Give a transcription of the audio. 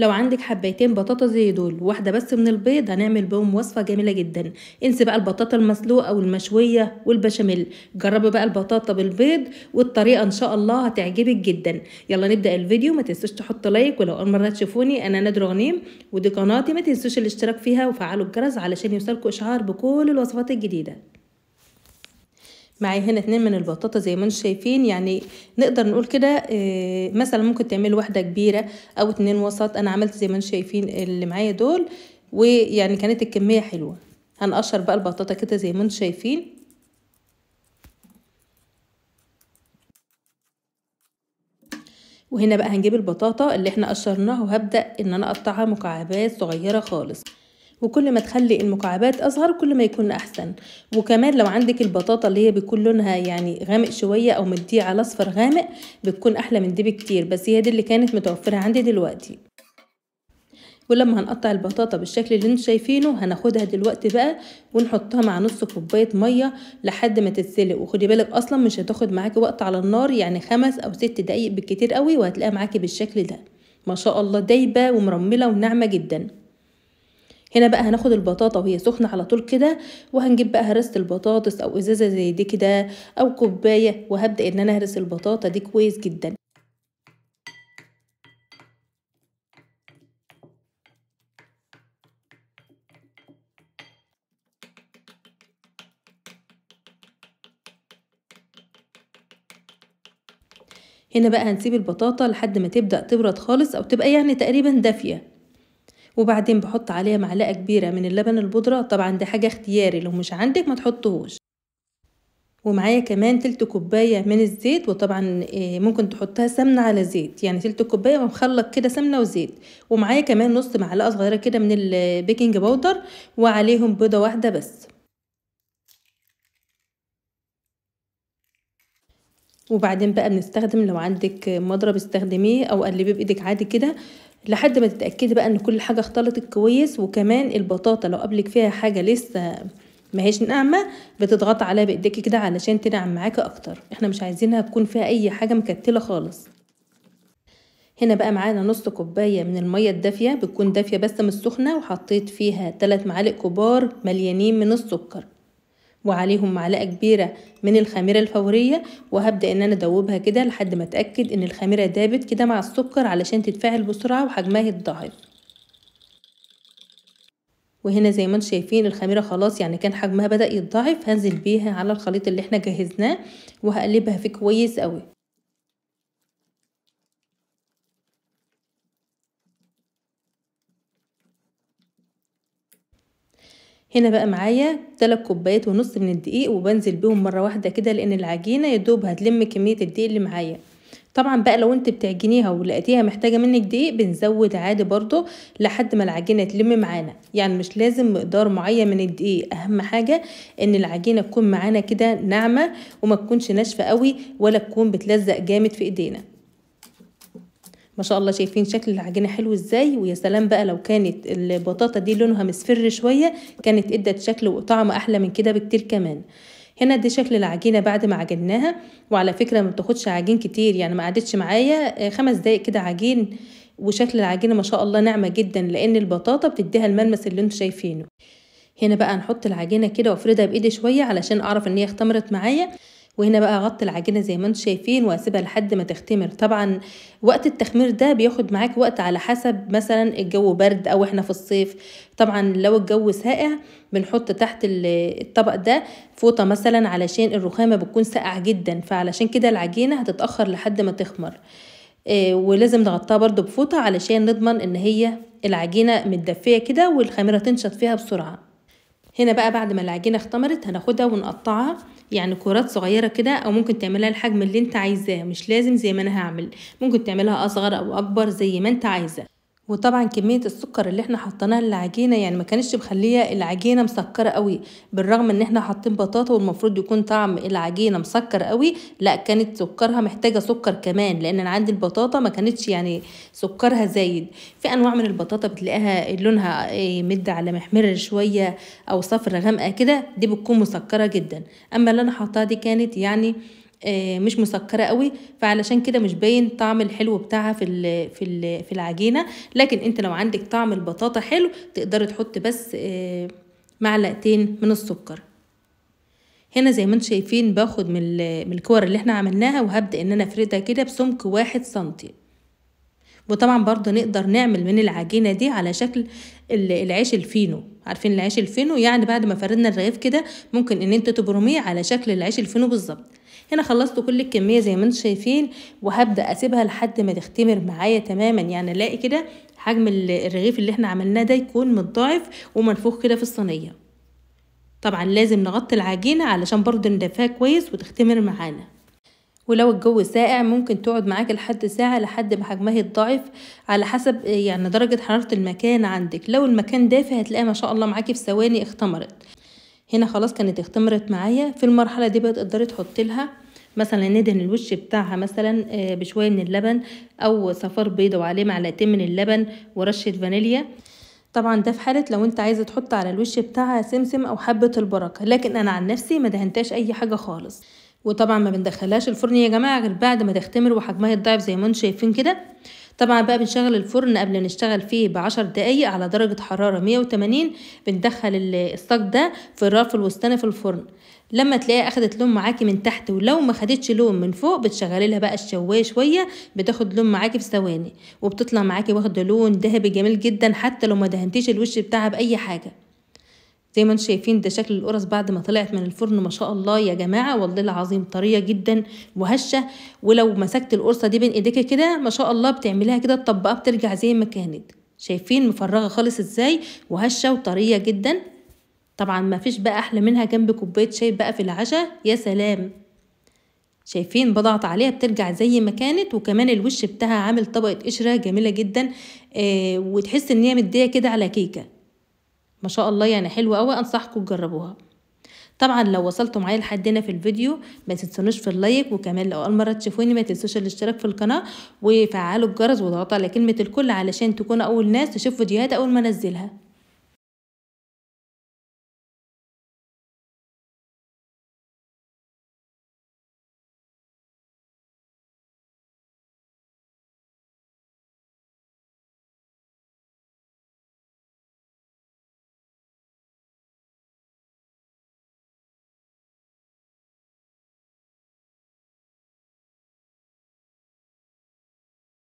لو عندك حبيتين بطاطا زي دول واحده بس من البيض هنعمل بيهم وصفه جميله جدا انسي بقى البطاطا المسلوقه والمشويه والبشاميل جربي بقى البطاطا بالبيض والطريقه ان شاء الله هتعجبك جدا يلا نبدا الفيديو ما تنسوش تحط لايك ولو اول مره تشوفوني انا نادر غنيم ودي قناتي ما تنسوش الاشتراك فيها وفعلوا الجرس علشان يوصلكوا اشعار بكل الوصفات الجديده معايا هنا اتنين من البطاطا زي ما انتم شايفين يعني نقدر نقول كده آه، مثلا ممكن تعملوا واحده كبيره او اتنين وسط انا عملت زي ما انتم شايفين اللي معايا دول ويعني كانت الكميه حلوه هنقشر بقى البطاطا كده زي ما انتم شايفين وهنا بقى هنجيب البطاطا اللي احنا قشرناها وهبدا ان انا اقطعها مكعبات صغيره خالص وكل ما تخلي المكعبات أصغر كل ما يكون أحسن وكمان لو عندك البطاطا اللي هي بيكون لونها يعني غامق شوية أو مديه على أصفر غامق بتكون أحلى من دي بكتير بس هي دي اللي كانت متوفرة عندي دلوقتي ولما هنقطع البطاطا بالشكل اللي انتم شايفينه هناخدها دلوقتي بقى ونحطها مع نص كوبايه ميه لحد ما تتسلق وخدي بالك اصلا مش هتاخد معاكي وقت على النار يعني خمس او ست دقايق بالكتير قوي وهتلاقيها معاكي بالشكل ده ما شاء الله دايبه ومرمله وناعمه جدا هنا بقى هناخد البطاطا وهي سخنة على طول كده وهنجيب بقى هرسة البطاطس او ازازة زي دي كده او كوباية وهبدأ ان انا اهرس البطاطا دي كويس جدا هنا بقى هنسيب البطاطا لحد ما تبدأ تبرد خالص او تبقى يعني تقريبا دافية وبعدين بحط عليها معلقة كبيرة من اللبن البودرة طبعا ده حاجة اختياري لو مش عندك ما تحطهوش ومعايا كمان تلت كوباية من الزيت وطبعا آه، ممكن تحطها سمنة على زيت يعني تلت كوباية ومخلط كده سمنة وزيت ومعايا كمان نص معلقة صغيرة كده من البيكنج باودر آه، وعليهم بيضة واحدة بس وبعدين بقى بنستخدم لو عندك مضرب استخدميه او قلبيه بايدك عادي كده لحد ما تتاكدي بقى ان كل حاجه اختلطت كويس وكمان البطاطا لو قبلك فيها حاجه لسه ما هيش ناعمه بتضغط عليها بايديكي كده علشان تنعم معاكي اكتر احنا مش عايزينها تكون فيها اي حاجه مكتله خالص هنا بقى معانا نص كوباية من المية الدافية بتكون دافية بس مش سخنة وحطيت فيها ثلاث معالق كبار مليانين من السكر وعليهم معلقه كبيره من الخميره الفوريه وهبدا ان انا ادوبها كده لحد ما اتاكد ان الخميره دابت كده مع السكر علشان تتفاعل بسرعه وحجمها يتضاعف وهنا زي ما انتم شايفين الخميره خلاص يعني كان حجمها بدا يتضاعف هنزل بيها على الخليط اللي احنا جهزناه وهقلبها فيه كويس قوي هنا بقى معايا تلات كوبايات ونص من الدقيق وبنزل بيهم مره واحده كده لان العجينه يدوب هتلم كميه الدقيق اللي معايا طبعا بقى لو انت بتعجنيها ولقيتيها محتاجه منك دقيق بنزود عادي برضو لحد ما العجينه تلم معانا يعني مش لازم مقدار معين من الدقيق اهم حاجه ان العجينه تكون معانا كده ناعمه وما تكونش ناشفه قوي ولا تكون بتلزق جامد في ايدينا ما شاء الله شايفين شكل العجينه حلو ازاي ويا سلام بقى لو كانت البطاطا دي لونها مصفر شويه كانت ادت شكل وطعم احلى من كده بكتير كمان هنا دي شكل العجينه بعد ما عجناها وعلى فكره ما بتاخدش عجين كتير يعني ما قعدتش معايا آه، خمس دقايق كده عجين وشكل العجينه ما شاء الله ناعمه جدا لان البطاطا بتديها الملمس اللي انتم شايفينه هنا بقى هنحط العجينه كده وافردها بايدي شويه علشان اعرف ان هي اختمرت معايا وهنا بقى اغطي العجينه زي ما انتم شايفين واسيبها لحد ما تختمر طبعا وقت التخمير ده بياخد معاك وقت على حسب مثلا الجو برد او احنا في الصيف طبعا لو الجو ساقع بنحط تحت الطبق ده فوطه مثلا علشان الرخامه بتكون ساقعه جدا فعلشان كده العجينه هتتاخر لحد ما تخمر آه، ولازم نغطيها برضو بفوطه علشان نضمن ان هي العجينه متدفيه كده والخميره تنشط فيها بسرعه هنا بقى بعد ما العجينة اختمرت هناخدها ونقطعها يعني كرات صغيرة كده أو ممكن تعملها الحجم اللي انت عايزاه مش لازم زي ما أنا هعمل ممكن تعملها أصغر أو أكبر زي ما انت عايزة وطبعا كميه السكر اللي احنا حطيناها للعجينه يعني ما كانتش مخليه العجينه مسكره قوي بالرغم ان احنا حاطين بطاطا والمفروض يكون طعم العجينه مسكر قوي لا كانت سكرها محتاجه سكر كمان لان انا عندي البطاطا ما كانتش يعني سكرها زايد في انواع من البطاطا بتلاقيها لونها إيه، مد على محمر شويه او صفر غامقه كده دي بتكون مسكره جدا اما اللي انا حاطاها دي كانت يعني آه، مش مسكره قوي فعلشان كده مش باين طعم الحلو بتاعها في في في العجينه لكن انت لو عندك طعم البطاطا حلو تقدري تحط بس آه، معلقتين من السكر هنا زي ما انتم شايفين باخد من من الكور اللي احنا عملناها وهبدا ان انا افردها كده بسمك واحد سنتي وطبعا برضو نقدر نعمل من العجينة دي على شكل العيش الفينو عارفين العيش الفينو يعني بعد ما فردنا الرغيف كده ممكن ان انت تبرميه على شكل العيش الفينو بالظبط هنا خلصت كل الكمية زي ما انتم شايفين وهبدأ اسيبها لحد ما تختمر معايا تماما يعني الاقي كده حجم الرغيف اللي احنا عملناه ده يكون متضاعف ومنفوخ كده في الصينية طبعا لازم نغطي العجينة علشان برضه ندفاها كويس وتختمر معانا ولو الجو ساقع ممكن تقعد معاك لحد ساعة لحد ما حجمها يتضاعف على حسب يعني درجة حرارة المكان عندك لو المكان دافي هتلاقيها ما شاء الله معاكي في ثواني اختمرت هنا خلاص كانت اختمرت معايا في المرحلة دي بقى تقدري تحطي لها مثلا ندهن الوش بتاعها مثلا آه، بشويه من اللبن او صفار بيضه وعليه معلقتين من اللبن ورشه فانيليا طبعا ده في حاله لو انت عايزه تحط على الوش بتاعها سمسم او حبه البركه لكن انا عن نفسي ما دهنتاش اي حاجه خالص وطبعا ما بندخلهاش الفرن يا جماعه غير بعد ما تختمر وحجمها يتضاعف زي ما انتم شايفين كده طبعا بقى بنشغل الفرن قبل نشتغل فيه بعشر دقايق على درجة حرارة 180 بندخل الصاج ده في الرف الوسطاني في الفرن لما تلاقيها اخدت لون معاكي من تحت ولو ما خدتش لون من فوق بتشغلي لها بقى الشوايه شويه بتاخد لون معاكي في ثواني وبتطلع معاكي واخده لون ذهبي جميل جدا حتى لو ما دهنتيش الوش بتاعها باي حاجه زي ما انتم شايفين ده شكل القرص بعد ما طلعت من الفرن ما شاء الله يا جماعه والله العظيم طريه جدا وهشه ولو مسكت القرصه دي بين ايديك كده ما شاء الله بتعمليها كده تطبقها بترجع زي ما كانت شايفين مفرغه خالص ازاي وهشه وطريه جدا طبعا ما فيش بقى احلى منها جنب كوبايه شاي بقى في العشاء يا سلام شايفين بضغط عليها بترجع زي ما كانت وكمان الوش بتاعها عامل طبقه قشره جميله جدا آه وتحس ان هي مديه كده على كيكه ما شاء الله يعني حلوة قوي انصحكم تجربوها طبعا لو وصلتوا معايا لحد هنا في الفيديو ما تنسونوش في اللايك وكمان لو اول مره تشوفوني ما تنسوش الاشتراك في القناه وفعلوا الجرس واضغطوا على كلمه الكل علشان تكونوا اول ناس تشوف فيديوهات اول ما انزلها